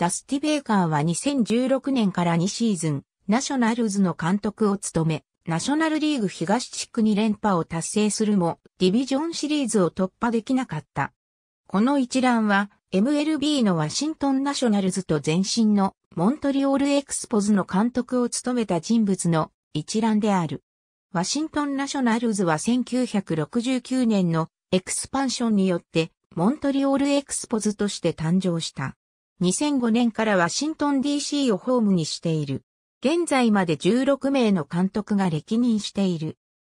ダスティ・ベーカーは2016年から2シーズン、ナショナルズの監督を務め、ナショナルリーグ東地区に連覇を達成するも、ディビジョンシリーズを突破できなかった。この一覧は、MLB のワシントンナショナルズと前身のモントリオールエクスポズの監督を務めた人物の一覧である。ワシントンナショナルズは1969年のエクスパンションによってモントリオールエクスポズとして誕生した。2005年からワシントン DC をホームにしている。現在まで16名の監督が歴任している。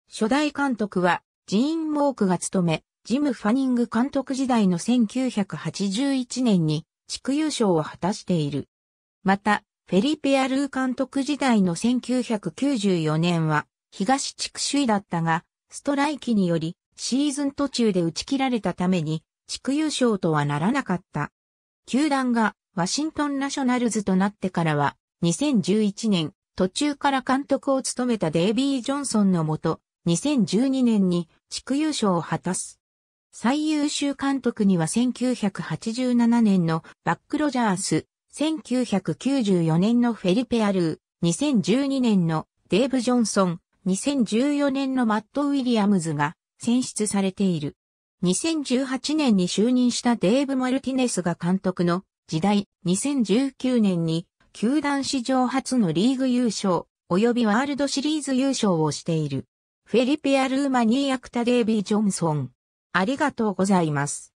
初代監督はジーン・モークが務め、ジム・ファニング監督時代の1981年に地区優勝を果たしている。また、フェリペ・アルー監督時代の1994年は東地区首位だったが、ストライキによりシーズン途中で打ち切られたために地区優勝とはならなかった。球団がワシントンナショナルズとなってからは、2011年、途中から監督を務めたデイビー・ジョンソンのもと、2012年に地区優勝を果たす。最優秀監督には1987年のバック・ロジャース、1994年のフェリペ・アルー、2012年のデーブ・ジョンソン、2014年のマット・ウィリアムズが選出されている。2018年に就任したデーブ・マルティネスが監督の時代、2019年に、球団史上初のリーグ優勝、及びワールドシリーズ優勝をしている。フェリペア・ルーマニー・アクタ・デイビー・ジョンソン。ありがとうございます。